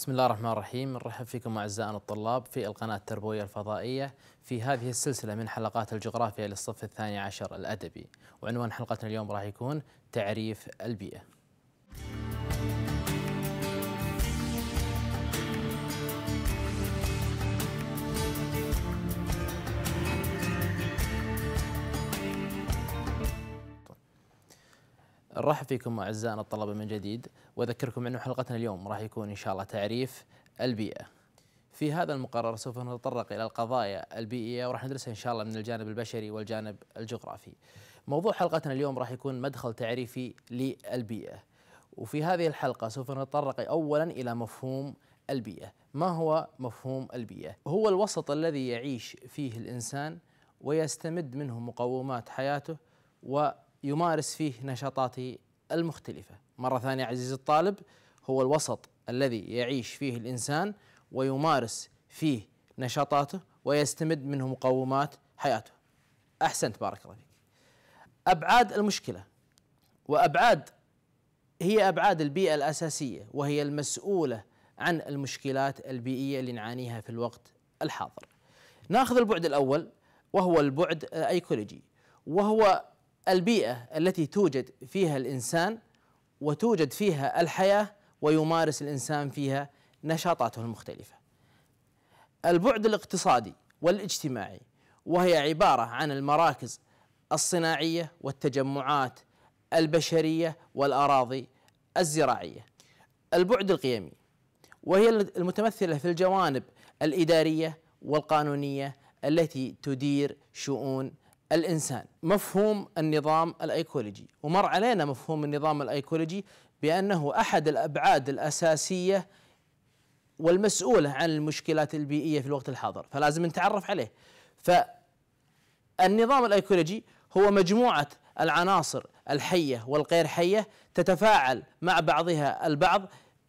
بسم الله الرحمن الرحيم نرحب فيكم أعزائنا الطلاب في القناة التربوية الفضائية في هذه السلسلة من حلقات الجغرافيا للصف الثاني عشر الأدبي وعنوان حلقتنا اليوم راح يكون تعريف البيئة نرحب فيكم اعزائنا الطلبه من جديد واذكركم انه حلقتنا اليوم راح يكون ان شاء الله تعريف البيئه. في هذا المقرر سوف نتطرق الى القضايا البيئيه وراح ندرسها ان شاء الله من الجانب البشري والجانب الجغرافي. موضوع حلقتنا اليوم راح يكون مدخل تعريفي للبيئه. وفي هذه الحلقه سوف نتطرق اولا الى مفهوم البيئه. ما هو مفهوم البيئه؟ هو الوسط الذي يعيش فيه الانسان ويستمد منه مقومات حياته و يمارس فيه نشاطاته المختلفة مرة ثانية عزيزي الطالب هو الوسط الذي يعيش فيه الإنسان ويمارس فيه نشاطاته ويستمد منه مقومات حياته أحسنت بارك الله فيك أبعاد المشكلة وأبعاد هي أبعاد البيئة الأساسية وهي المسؤولة عن المشكلات البيئية اللي نعانيها في الوقت الحاضر ناخذ البعد الأول وهو البعد الأيكولوجي وهو البيئة التي توجد فيها الإنسان وتوجد فيها الحياة ويمارس الإنسان فيها نشاطاته المختلفة البعد الاقتصادي والاجتماعي وهي عبارة عن المراكز الصناعية والتجمعات البشرية والأراضي الزراعية البعد القيمي وهي المتمثلة في الجوانب الإدارية والقانونية التي تدير شؤون الإنسان مفهوم النظام الأيكولوجي ومر علينا مفهوم النظام الأيكولوجي بأنه أحد الأبعاد الأساسية والمسؤولة عن المشكلات البيئية في الوقت الحاضر فلازم نتعرف عليه فالنظام الأيكولوجي هو مجموعة العناصر الحية والغير حية تتفاعل مع بعضها البعض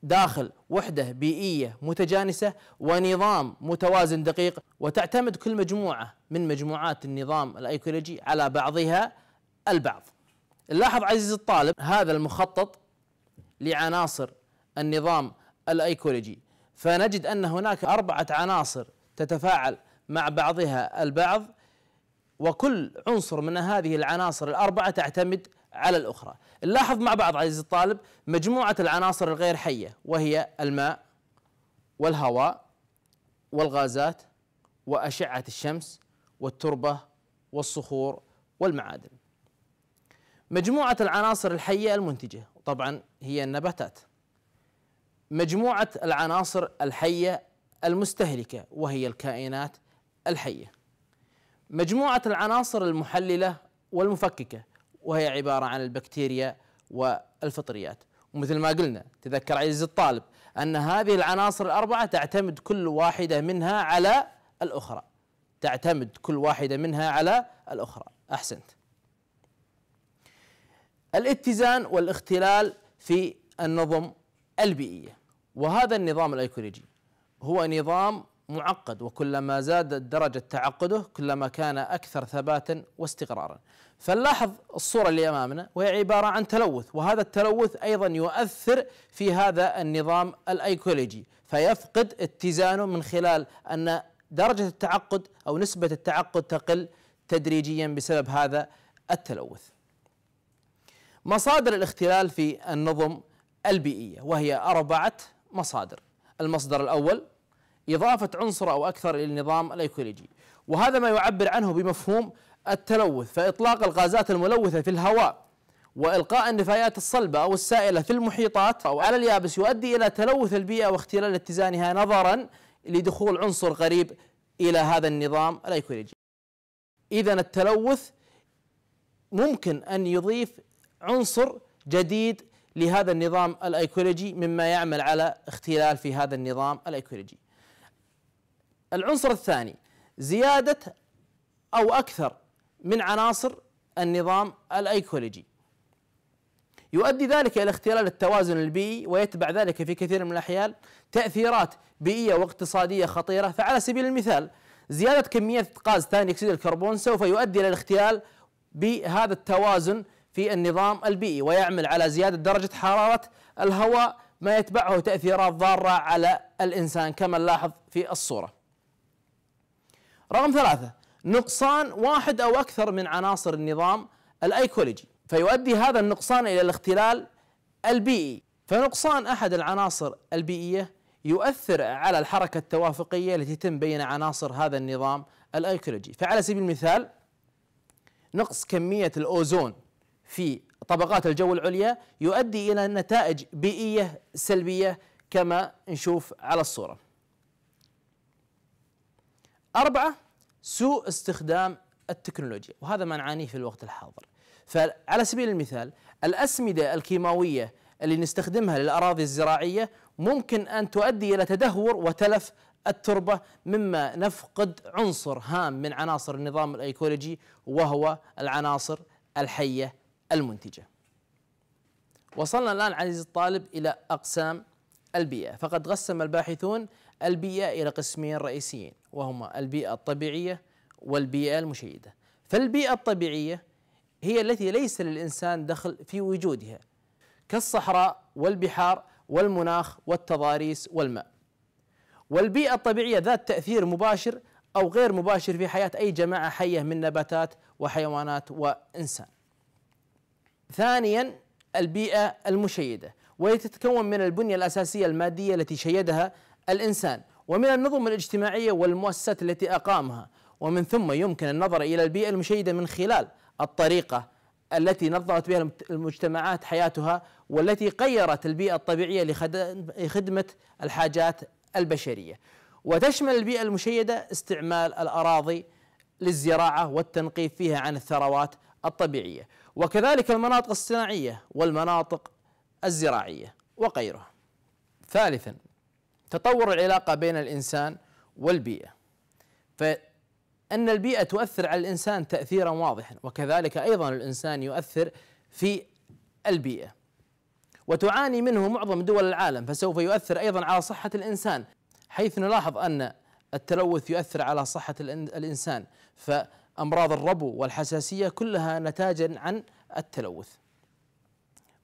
داخل وحده بيئيه متجانسه ونظام متوازن دقيق وتعتمد كل مجموعه من مجموعات النظام الايكولوجي على بعضها البعض. نلاحظ عزيزي الطالب هذا المخطط لعناصر النظام الايكولوجي فنجد ان هناك اربعه عناصر تتفاعل مع بعضها البعض وكل عنصر من هذه العناصر الاربعه تعتمد على الأخرى نلاحظ مع بعض عزيزي الطالب مجموعة العناصر الغير حية وهي الماء والهواء والغازات وأشعة الشمس والتربة والصخور والمعادن مجموعة العناصر الحية المنتجة طبعا هي النباتات مجموعة العناصر الحية المستهلكة وهي الكائنات الحية مجموعة العناصر المحللة والمفككة وهي عبارة عن البكتيريا والفطريات ومثل ما قلنا تذكر عزيزي الطالب أن هذه العناصر الأربعة تعتمد كل واحدة منها على الأخرى تعتمد كل واحدة منها على الأخرى أحسنت الاتزان والاختلال في النظم البيئية وهذا النظام الأيكولوجي هو نظام معقد وكلما زاد درجة تعقده كلما كان أكثر ثباتا واستقرارا فنلاحظ الصورة اللي أمامنا وهي عبارة عن تلوث وهذا التلوث أيضا يؤثر في هذا النظام الأيكولوجي فيفقد اتزانه من خلال أن درجة التعقد أو نسبة التعقد تقل تدريجيا بسبب هذا التلوث مصادر الاختلال في النظم البيئية وهي أربعة مصادر المصدر الأول إضافة عنصر أو أكثر إلى النظام الأيكولوجي وهذا ما يعبر عنه بمفهوم التلوث فإطلاق الغازات الملوثة في الهواء وإلقاء النفايات الصلبة أو السائلة في المحيطات أو على اليابس يؤدي إلى تلوث البيئة واختلال اتزانها نظرا لدخول عنصر غريب إلى هذا النظام الأيكولوجي إذا التلوث ممكن أن يضيف عنصر جديد لهذا النظام الأيكولوجي مما يعمل على اختلال في هذا النظام الأيكولوجي العنصر الثاني زيادة أو أكثر من عناصر النظام الأيكولوجي يؤدي ذلك إلى اختلال التوازن البيئي ويتبع ذلك في كثير من الأحيان تأثيرات بيئية واقتصادية خطيرة فعلى سبيل المثال زيادة كمية غاز ثاني أكسيد الكربون سوف يؤدي إلى الاختلال بهذا التوازن في النظام البيئي ويعمل على زيادة درجة حرارة الهواء ما يتبعه تأثيرات ضارة على الإنسان كما نلاحظ في الصورة رقم ثلاثة نقصان واحد أو أكثر من عناصر النظام الأيكولوجي فيؤدي هذا النقصان إلى الاختلال البيئي فنقصان أحد العناصر البيئية يؤثر على الحركة التوافقية التي تتم بين عناصر هذا النظام الأيكولوجي فعلى سبيل المثال نقص كمية الأوزون في طبقات الجو العليا يؤدي إلى نتائج بيئية سلبية كما نشوف على الصورة أربعة سوء استخدام التكنولوجيا وهذا ما نعانيه في الوقت الحاضر فعلى سبيل المثال الأسمدة الكيماوية اللي نستخدمها للأراضي الزراعية ممكن أن تؤدي إلى تدهور وتلف التربة مما نفقد عنصر هام من عناصر النظام الأيكولوجي وهو العناصر الحية المنتجة وصلنا الآن عزيزي الطالب إلى أقسام البيئة فقد قسم الباحثون البيئة إلى قسمين رئيسيين وهما البيئة الطبيعية والبيئة المشيدة فالبيئة الطبيعية هي التي ليس للإنسان دخل في وجودها كالصحراء والبحار والمناخ والتضاريس والماء والبيئة الطبيعية ذات تأثير مباشر أو غير مباشر في حياة أي جماعة حية من نباتات وحيوانات وإنسان ثانيا البيئة المشيدة وهي تتكون من البنية الأساسية المادية التي شيدها الإنسان ومن النظم الاجتماعية والمؤسسات التي أقامها ومن ثم يمكن النظر إلى البيئة المشيدة من خلال الطريقة التي نظمت بها المجتمعات حياتها والتي قيرت البيئة الطبيعية لخدمة الحاجات البشرية وتشمل البيئة المشيدة استعمال الأراضي للزراعة والتنقيب فيها عن الثروات الطبيعية وكذلك المناطق الصناعية والمناطق الزراعية وغيرها ثالثا تطور العلاقة بين الإنسان والبيئة فأن البيئة تؤثر على الإنسان تأثيرا واضحا وكذلك أيضا الإنسان يؤثر في البيئة وتعاني منه معظم دول العالم فسوف يؤثر أيضا على صحة الإنسان حيث نلاحظ أن التلوث يؤثر على صحة الإنسان فأمراض الربو والحساسية كلها نتاجا عن التلوث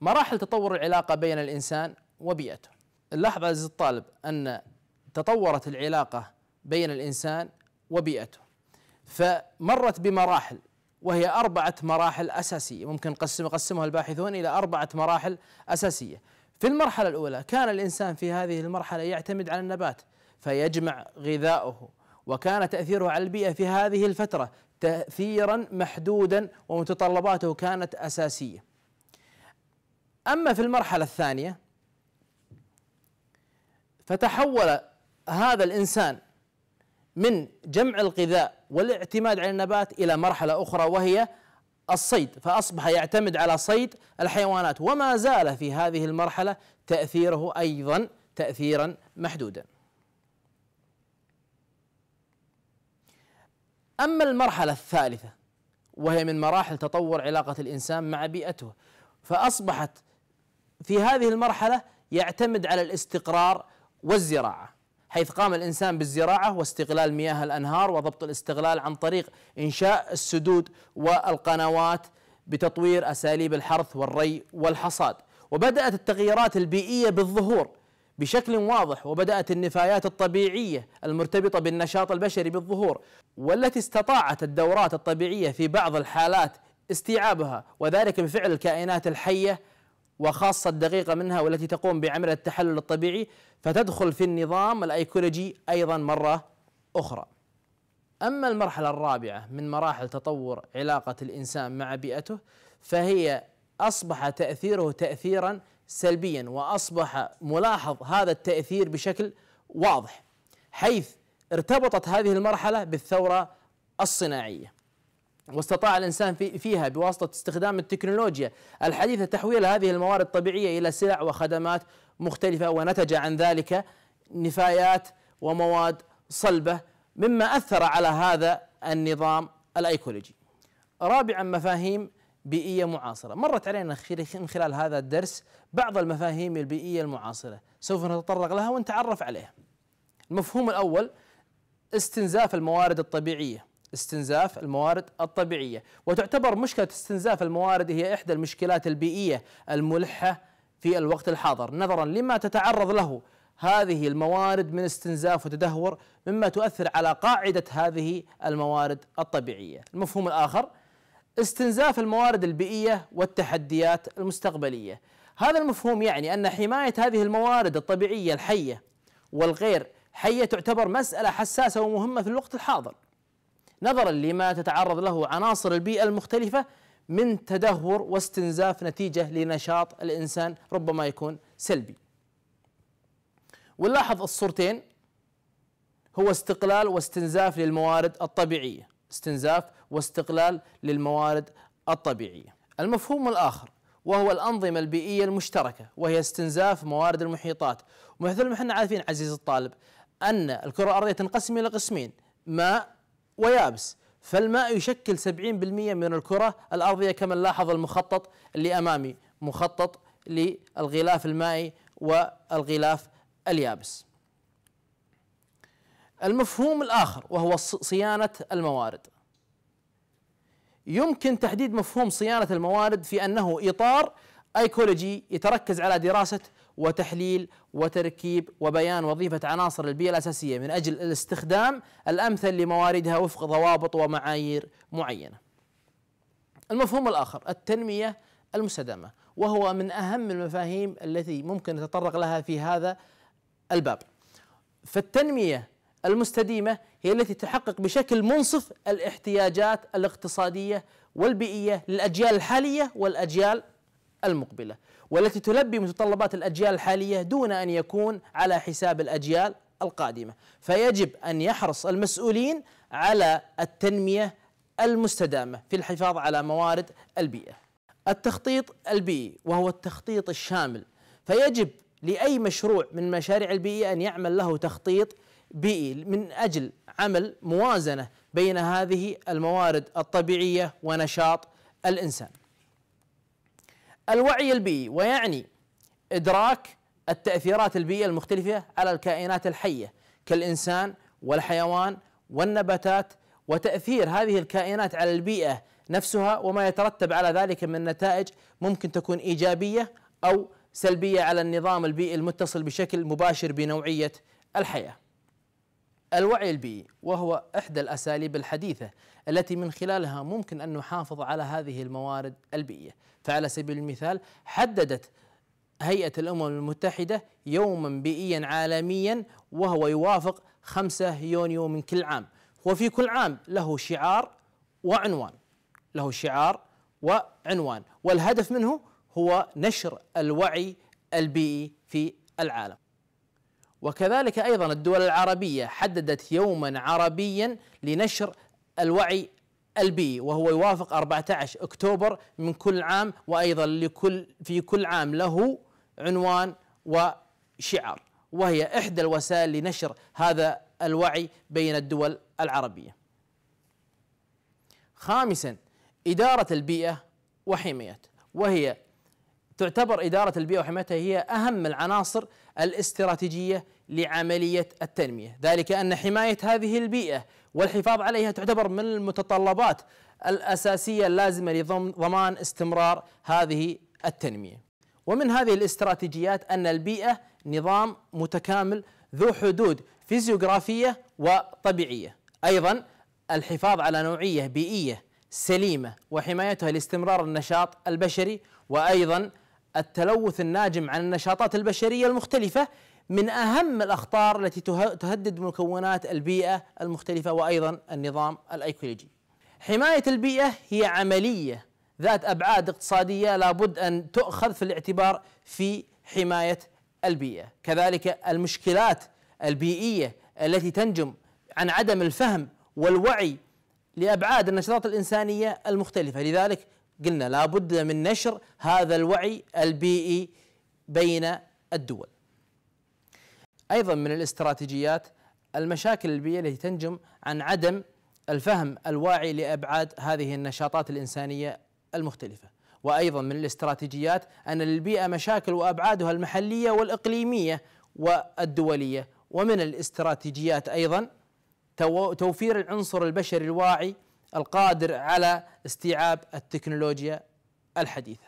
مراحل تطور العلاقة بين الإنسان وبيئته لاحظ عزيز الطالب أن تطورت العلاقة بين الإنسان وبيئته فمرت بمراحل وهي أربعة مراحل أساسية ممكن قسم قسمها الباحثون إلى أربعة مراحل أساسية في المرحلة الأولى كان الإنسان في هذه المرحلة يعتمد على النبات فيجمع غذاؤه وكان تأثيره على البيئة في هذه الفترة تأثيرا محدودا ومتطلباته كانت أساسية أما في المرحلة الثانية فتحول هذا الانسان من جمع الغذاء والاعتماد على النبات الى مرحله اخرى وهي الصيد فاصبح يعتمد على صيد الحيوانات وما زال في هذه المرحله تاثيره ايضا تاثيرا محدودا. اما المرحله الثالثه وهي من مراحل تطور علاقه الانسان مع بيئته فاصبحت في هذه المرحله يعتمد على الاستقرار والزراعه حيث قام الانسان بالزراعه واستغلال مياه الانهار وضبط الاستغلال عن طريق انشاء السدود والقنوات بتطوير اساليب الحرث والري والحصاد وبدات التغييرات البيئيه بالظهور بشكل واضح وبدات النفايات الطبيعيه المرتبطه بالنشاط البشري بالظهور والتي استطاعت الدورات الطبيعيه في بعض الحالات استيعابها وذلك بفعل الكائنات الحيه وخاصة الدقيقة منها والتي تقوم بعمل التحلل الطبيعي فتدخل في النظام الأيكولوجي أيضا مرة أخرى أما المرحلة الرابعة من مراحل تطور علاقة الإنسان مع بيئته فهي أصبح تأثيره تأثيرا سلبيا وأصبح ملاحظ هذا التأثير بشكل واضح حيث ارتبطت هذه المرحلة بالثورة الصناعية واستطاع الإنسان فيها بواسطة استخدام التكنولوجيا الحديثة تحويل هذه الموارد الطبيعية إلى سلع وخدمات مختلفة ونتج عن ذلك نفايات ومواد صلبة مما أثر على هذا النظام الأيكولوجي رابعا مفاهيم بيئية معاصرة مرت علينا من خلال هذا الدرس بعض المفاهيم البيئية المعاصرة سوف نتطرق لها ونتعرف عليها المفهوم الأول استنزاف الموارد الطبيعية استنزاف الموارد الطبيعية وتعتبر مشكلة استنزاف الموارد هي إحدى المشكلات البيئية الملحة في الوقت الحاضر نظرا لما تتعرض له هذه الموارد من استنزاف وتدهور مما تؤثر على قاعدة هذه الموارد الطبيعية المفهوم الآخر استنزاف الموارد البيئية والتحديات المستقبلية هذا المفهوم يعني أن حماية هذه الموارد الطبيعية الحية والغير حية تعتبر مسألة حساسة ومهمة في الوقت الحاضر نظرا لما تتعرض له عناصر البيئة المختلفة من تدهور واستنزاف نتيجة لنشاط الإنسان ربما يكون سلبي ونلاحظ الصورتين هو استقلال واستنزاف للموارد الطبيعية استنزاف واستقلال للموارد الطبيعية المفهوم الآخر وهو الأنظمة البيئية المشتركة وهي استنزاف موارد المحيطات ومثل ما احنا عارفين عزيزي الطالب أن الكرة الأرضية تنقسم إلى قسمين ماء ويابس فالماء يشكل 70% من الكرة الأرضية كما لاحظ المخطط اللي أمامي مخطط للغلاف المائي والغلاف اليابس المفهوم الآخر وهو صيانة الموارد يمكن تحديد مفهوم صيانة الموارد في أنه إطار أيكولوجي يتركز على دراسة وتحليل وتركيب وبيان وظيفة عناصر البيئة الأساسية من أجل الاستخدام الأمثل لمواردها وفق ضوابط ومعايير معينة المفهوم الآخر التنمية المستدامة وهو من أهم المفاهيم التي ممكن نتطرق لها في هذا الباب فالتنمية المستديمة هي التي تحقق بشكل منصف الاحتياجات الاقتصادية والبيئية للأجيال الحالية والأجيال المقبلة والتي تلبي متطلبات الأجيال الحالية دون أن يكون على حساب الأجيال القادمة فيجب أن يحرص المسؤولين على التنمية المستدامة في الحفاظ على موارد البيئة التخطيط البيئي وهو التخطيط الشامل فيجب لأي مشروع من مشاريع البيئة أن يعمل له تخطيط بيئي من أجل عمل موازنة بين هذه الموارد الطبيعية ونشاط الإنسان الوعي البيئي ويعني إدراك التأثيرات البيئية المختلفة على الكائنات الحية كالإنسان والحيوان والنباتات وتأثير هذه الكائنات على البيئة نفسها وما يترتب على ذلك من نتائج ممكن تكون إيجابية أو سلبية على النظام البيئي المتصل بشكل مباشر بنوعية الحياة الوعي البيئي وهو احدى الاساليب الحديثه التي من خلالها ممكن ان نحافظ على هذه الموارد البيئيه، فعلى سبيل المثال حددت هيئه الامم المتحده يوما بيئيا عالميا وهو يوافق 5 يونيو من كل عام، وفي كل عام له شعار وعنوان. له شعار وعنوان، والهدف منه هو نشر الوعي البيئي في العالم. وكذلك ايضا الدول العربيه حددت يوما عربيا لنشر الوعي البيئي وهو يوافق 14 اكتوبر من كل عام وايضا لكل في كل عام له عنوان وشعار وهي احدى الوسائل لنشر هذا الوعي بين الدول العربيه. خامسا اداره البيئه وحمايتها وهي تعتبر إدارة البيئة وحمايتها هي أهم العناصر الاستراتيجية لعملية التنمية ذلك أن حماية هذه البيئة والحفاظ عليها تعتبر من المتطلبات الأساسية اللازمة لضمان استمرار هذه التنمية ومن هذه الاستراتيجيات أن البيئة نظام متكامل ذو حدود فيزيوغرافية وطبيعية أيضا الحفاظ على نوعية بيئية سليمة وحمايتها لاستمرار النشاط البشري وأيضا التلوث الناجم عن النشاطات البشرية المختلفة من أهم الأخطار التي تهدد مكونات البيئة المختلفة وأيضا النظام الأيكولوجي حماية البيئة هي عملية ذات أبعاد اقتصادية لابد أن تؤخذ في الاعتبار في حماية البيئة كذلك المشكلات البيئية التي تنجم عن عدم الفهم والوعي لأبعاد النشاطات الإنسانية المختلفة لذلك قلنا لابد من نشر هذا الوعي البيئي بين الدول ايضا من الاستراتيجيات المشاكل البيئيه التي تنجم عن عدم الفهم الواعي لابعاد هذه النشاطات الانسانيه المختلفه وايضا من الاستراتيجيات ان للبيئه مشاكل وابعادها المحليه والاقليميه والدوليه ومن الاستراتيجيات ايضا توفير العنصر البشري الواعي القادر على استيعاب التكنولوجيا الحديثة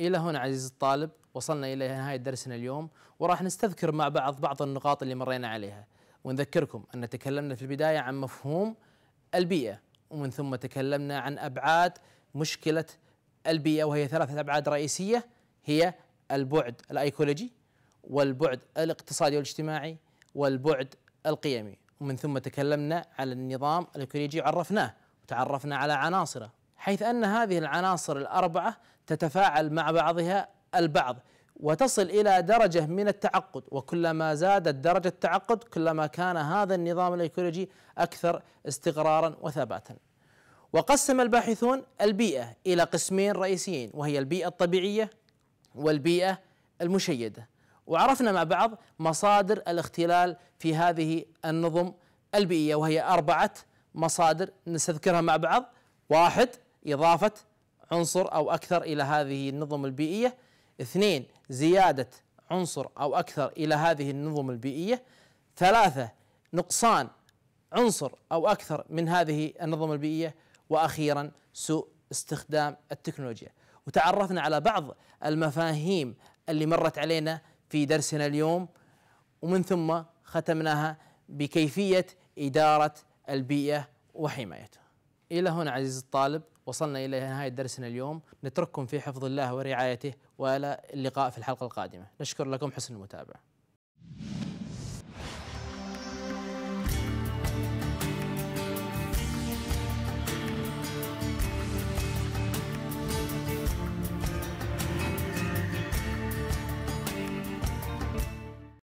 إلى هنا عزيزي الطالب وصلنا إلى نهاية درسنا اليوم وراح نستذكر مع بعض بعض النقاط اللي مرينا عليها ونذكركم أن تكلمنا في البداية عن مفهوم البيئة ومن ثم تكلمنا عن أبعاد مشكلة البيئة وهي ثلاثة أبعاد رئيسية هي البعد الأيكولوجي والبعد الاقتصادي والاجتماعي والبعد القيمي ومن ثم تكلمنا على النظام الكوليجي عرفناه وتعرفنا على عناصره حيث أن هذه العناصر الأربعة تتفاعل مع بعضها البعض وتصل إلى درجة من التعقد وكلما زادت درجة التعقد كلما كان هذا النظام الإيكولوجي أكثر استقرارا وثباتا وقسم الباحثون البيئة إلى قسمين رئيسيين وهي البيئة الطبيعية والبيئة المشيدة وعرفنا مع بعض مصادر الاختلال في هذه النظم البيئية وهي أربعة مصادر نستذكرها مع بعض واحد إضافة عنصر أو أكثر إلى هذه النظم البيئية اثنين زيادة عنصر أو أكثر إلى هذه النظم البيئية ثلاثة نقصان عنصر أو أكثر من هذه النظم البيئية وأخيرا سوء استخدام التكنولوجيا وتعرفنا على بعض المفاهيم اللي مرت علينا في درسنا اليوم ومن ثم ختمناها بكيفية إدارة البيئة وحمايتها إلى هنا عزيزي الطالب وصلنا إلى نهاية درسنا اليوم نترككم في حفظ الله ورعايته وإلى اللقاء في الحلقة القادمة نشكر لكم حسن المتابعة